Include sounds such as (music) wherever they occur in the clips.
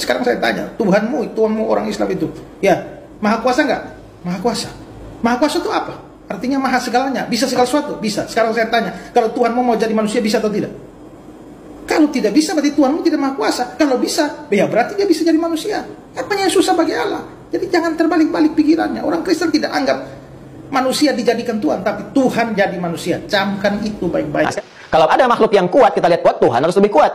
Sekarang saya tanya, Tuhanmu, Tuhanmu orang Islam itu, ya, maha kuasa nggak? Maha kuasa. Maha kuasa itu apa? Artinya maha segalanya, bisa segala sesuatu, bisa. Sekarang saya tanya, kalau Tuhanmu mau jadi manusia bisa atau tidak? Kalau tidak bisa berarti Tuhanmu tidak maha kuasa. Kalau bisa, ya berarti dia bisa jadi manusia. apa yang susah bagi Allah? Jadi jangan terbalik-balik pikirannya. Orang Kristen tidak anggap manusia dijadikan Tuhan, tapi Tuhan jadi manusia. Camkan itu baik-baik. Kalau ada makhluk yang kuat, kita lihat kuat, Tuhan harus lebih kuat.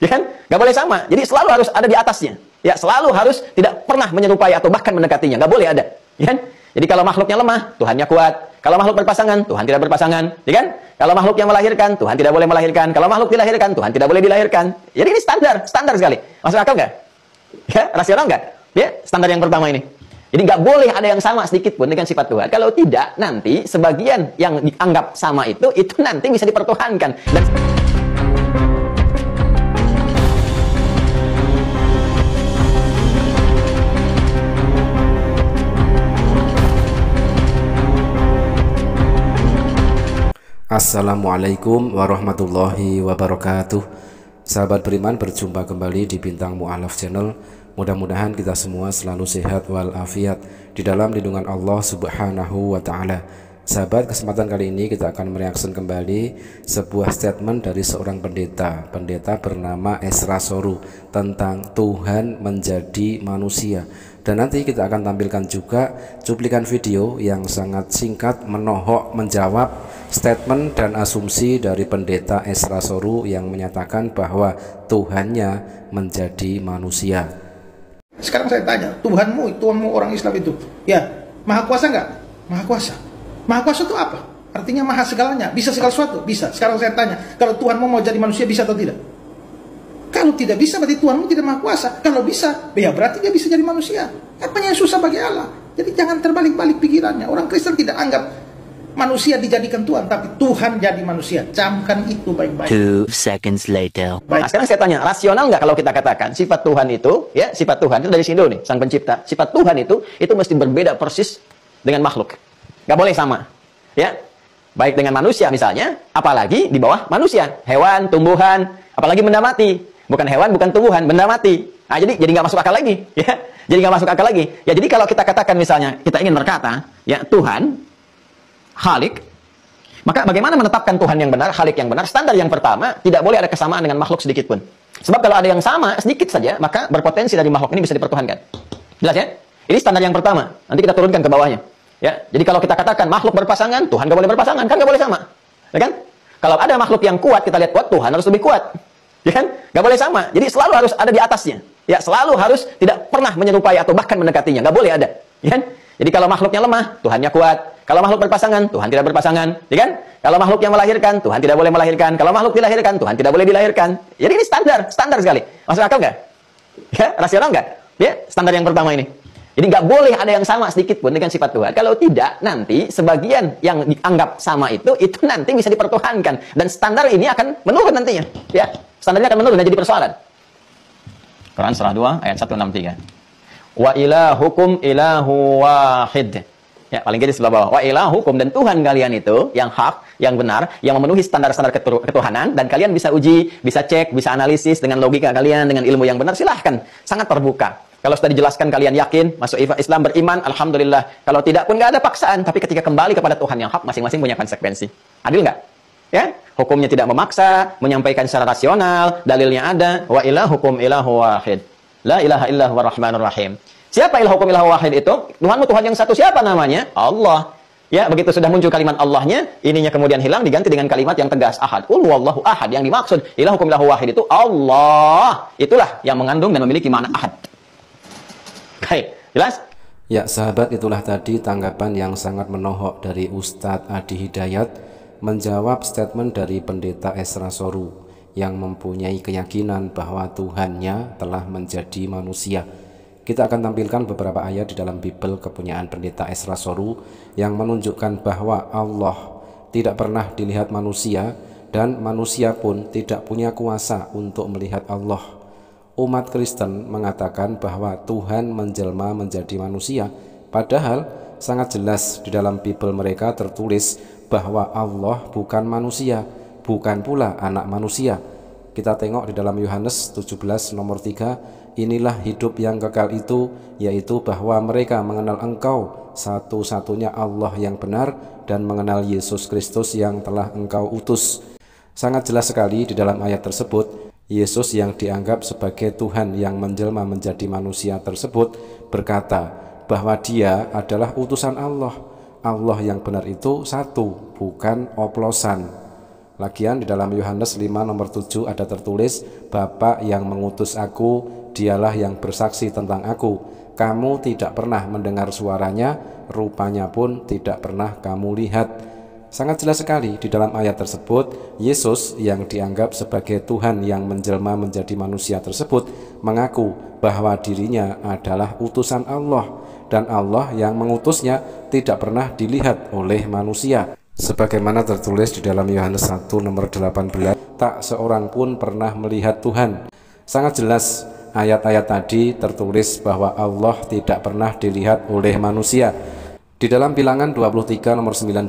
Ya kan? Gak boleh sama. Jadi selalu harus ada di atasnya. Ya, selalu harus tidak pernah menyerupai atau bahkan mendekatinya. Gak boleh ada. Ya kan? Jadi kalau makhluknya lemah, Tuhannya kuat. Kalau makhluk berpasangan, Tuhan tidak berpasangan, ya kan? Kalau makhluk yang melahirkan, Tuhan tidak boleh melahirkan. Kalau makhluk dilahirkan, Tuhan tidak boleh dilahirkan. Jadi ini standar, standar sekali. Masuk akal nggak? Ya, rasional nggak? Ya, standar yang pertama ini. Jadi nggak boleh ada yang sama sedikit pun dengan sifat Tuhan. Kalau tidak, nanti sebagian yang dianggap sama itu, itu nanti bisa dipertuhankan. Dan... Assalamualaikum warahmatullahi wabarakatuh Sahabat beriman berjumpa kembali di Bintang Mu'alaf Channel Mudah-mudahan kita semua selalu sehat walafiat Di dalam lindungan Allah subhanahu wa ta'ala Sahabat kesempatan kali ini kita akan mereaksi kembali Sebuah statement dari seorang pendeta Pendeta bernama Esra Soru Tentang Tuhan menjadi manusia dan nanti kita akan tampilkan juga cuplikan video yang sangat singkat menohok menjawab statement dan asumsi dari pendeta Esra Soru yang menyatakan bahwa Tuhannya menjadi manusia. Sekarang saya tanya, Tuhanmu, Tuhanmu orang Islam itu, ya, maha kuasa nggak? Maha kuasa. Maha kuasa itu apa? Artinya maha segalanya, bisa segala sesuatu, bisa. Sekarang saya tanya, kalau Tuhanmu mau jadi manusia bisa atau tidak? Kalau tidak bisa berarti Tuhanmu tidak maha kuasa. Kalau bisa, ya berarti dia bisa jadi manusia. Apa yang susah bagi Allah? Jadi jangan terbalik-balik pikirannya. Orang Kristen tidak anggap manusia dijadikan Tuhan, tapi Tuhan jadi manusia. Camkan itu baik-baik. Two seconds later. Baik. Nah, sekarang saya tanya, rasional nggak kalau kita katakan sifat Tuhan itu, ya sifat Tuhan itu dari sini dulu nih, Sang Pencipta. Sifat Tuhan itu, itu mesti berbeda persis dengan makhluk. Nggak boleh sama. Ya, baik dengan manusia misalnya, apalagi di bawah manusia, hewan, tumbuhan, apalagi benda mati bukan hewan, bukan tumbuhan, benda mati. Nah, jadi jadi nggak masuk akal lagi, (laughs) ya. Jadi nggak masuk akal lagi. Ya, jadi kalau kita katakan misalnya kita ingin berkata, ya Tuhan, halik, maka bagaimana menetapkan Tuhan yang benar, halik yang benar? Standar yang pertama, tidak boleh ada kesamaan dengan makhluk sedikit pun. Sebab kalau ada yang sama sedikit saja, maka berpotensi dari makhluk ini bisa dipertuhankan. Jelas ya? Ini standar yang pertama. Nanti kita turunkan ke bawahnya. Ya, jadi kalau kita katakan makhluk berpasangan, Tuhan gak boleh berpasangan, kan gak boleh sama. Ya kan? Kalau ada makhluk yang kuat, kita lihat kuat, Tuhan harus lebih kuat. Ya kan? Gak boleh sama. Jadi selalu harus ada di atasnya. Ya, selalu harus tidak pernah menyerupai atau bahkan mendekatinya. Gak boleh ada. Ya kan? Jadi kalau makhluknya lemah, Tuhannya kuat. Kalau makhluk berpasangan, Tuhan tidak berpasangan. Ya kan? Kalau makhluk yang melahirkan, Tuhan tidak boleh melahirkan. Kalau makhluk dilahirkan, Tuhan tidak boleh dilahirkan. Jadi ini standar, standar sekali. Masuk akal nggak? Ya, rasional nggak? Ya, standar yang pertama ini. Jadi nggak boleh ada yang sama sedikit pun dengan sifat Tuhan. Kalau tidak, nanti sebagian yang dianggap sama itu, itu nanti bisa dipertuhankan. Dan standar ini akan menurun nantinya. Ya, Standarnya akan menurun dan jadi persoalan. Quran surah 2 ayat 163. Wa ilahukum ilahu wahid. Ya, paling kiri sebelah bawah. Wa ilahukum dan Tuhan kalian itu yang hak, yang benar, yang memenuhi standar-standar ketuhanan dan kalian bisa uji, bisa cek, bisa analisis dengan logika kalian, dengan ilmu yang benar silahkan. Sangat terbuka. Kalau sudah dijelaskan kalian yakin masuk Islam beriman, alhamdulillah. Kalau tidak pun nggak ada paksaan. Tapi ketika kembali kepada Tuhan yang hak, masing-masing punya konsekuensi. Adil nggak? ya hukumnya tidak memaksa menyampaikan secara rasional dalilnya ada wa ilah hukum ilahu wahid la ilaha illahu rahmanur rahim siapa ilah hukum ilahu wahid itu Tuhanmu Tuhan yang satu siapa namanya Allah ya begitu sudah muncul kalimat Allahnya ininya kemudian hilang diganti dengan kalimat yang tegas ahad Ul wallahu ahad yang dimaksud ilah hukum ilahu wahid itu Allah itulah yang mengandung dan memiliki makna ahad baik jelas Ya sahabat itulah tadi tanggapan yang sangat menohok dari Ustadz Adi Hidayat menjawab statement dari pendeta Esra Soru yang mempunyai keyakinan bahwa Tuhannya telah menjadi manusia. Kita akan tampilkan beberapa ayat di dalam Bibel kepunyaan pendeta Esra Soru yang menunjukkan bahwa Allah tidak pernah dilihat manusia dan manusia pun tidak punya kuasa untuk melihat Allah. Umat Kristen mengatakan bahwa Tuhan menjelma menjadi manusia, padahal sangat jelas di dalam Bible mereka tertulis bahwa Allah bukan manusia, bukan pula anak manusia. Kita tengok di dalam Yohanes 17 nomor 3, inilah hidup yang kekal itu, yaitu bahwa mereka mengenal engkau, satu-satunya Allah yang benar, dan mengenal Yesus Kristus yang telah engkau utus. Sangat jelas sekali di dalam ayat tersebut, Yesus yang dianggap sebagai Tuhan yang menjelma menjadi manusia tersebut berkata bahwa dia adalah utusan Allah Allah yang benar itu satu, bukan oplosan. Lagian di dalam Yohanes 5 nomor 7 ada tertulis, Bapak yang mengutus aku, dialah yang bersaksi tentang aku. Kamu tidak pernah mendengar suaranya, rupanya pun tidak pernah kamu lihat. Sangat jelas sekali di dalam ayat tersebut, Yesus yang dianggap sebagai Tuhan yang menjelma menjadi manusia tersebut mengaku bahwa dirinya adalah utusan Allah dan Allah yang mengutusnya tidak pernah dilihat oleh manusia. Sebagaimana tertulis di dalam Yohanes 1 nomor 18, tak seorang pun pernah melihat Tuhan. Sangat jelas ayat-ayat tadi tertulis bahwa Allah tidak pernah dilihat oleh manusia. Di dalam bilangan 23 nomor 19,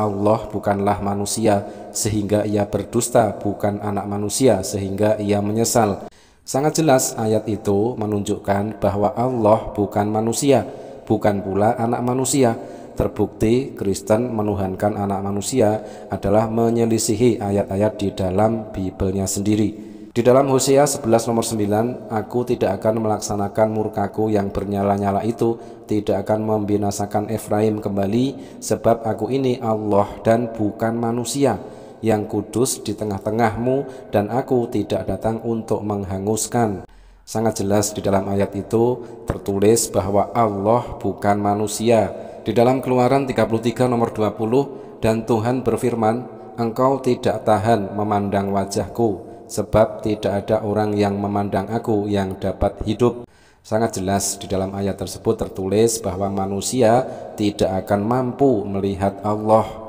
Allah bukanlah manusia sehingga ia berdusta, bukan anak manusia sehingga ia menyesal. Sangat jelas ayat itu menunjukkan bahwa Allah bukan manusia, bukan pula anak manusia. Terbukti Kristen menuhankan anak manusia adalah menyelisihi ayat-ayat di dalam Bibelnya sendiri. Di dalam Hosea 11 nomor 9, Aku tidak akan melaksanakan murkaku yang bernyala-nyala itu, tidak akan membinasakan Efraim kembali, sebab aku ini Allah dan bukan manusia yang kudus di tengah-tengahmu dan aku tidak datang untuk menghanguskan. Sangat jelas di dalam ayat itu tertulis bahwa Allah bukan manusia. Di dalam keluaran 33 nomor 20 dan Tuhan berfirman, Engkau tidak tahan memandang wajahku, sebab tidak ada orang yang memandang aku yang dapat hidup. Sangat jelas di dalam ayat tersebut tertulis bahwa manusia tidak akan mampu melihat Allah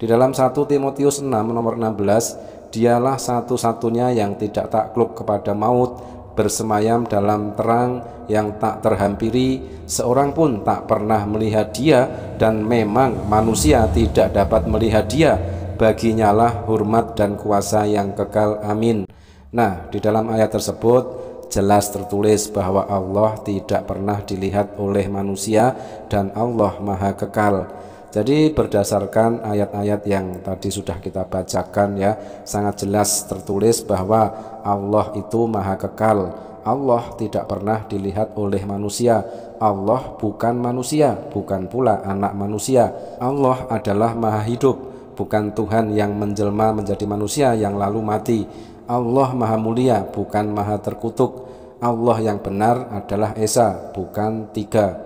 di dalam 1 Timotius 6 nomor 16, dialah satu-satunya yang tidak takluk kepada maut, bersemayam dalam terang yang tak terhampiri, seorang pun tak pernah melihat dia dan memang manusia tidak dapat melihat dia, baginya lah hormat dan kuasa yang kekal. Amin. Nah, di dalam ayat tersebut jelas tertulis bahwa Allah tidak pernah dilihat oleh manusia dan Allah Maha Kekal. Jadi berdasarkan ayat-ayat yang tadi sudah kita bacakan ya, sangat jelas tertulis bahwa Allah itu maha kekal. Allah tidak pernah dilihat oleh manusia. Allah bukan manusia, bukan pula anak manusia. Allah adalah maha hidup, bukan Tuhan yang menjelma menjadi manusia yang lalu mati. Allah maha mulia, bukan maha terkutuk. Allah yang benar adalah Esa, bukan tiga.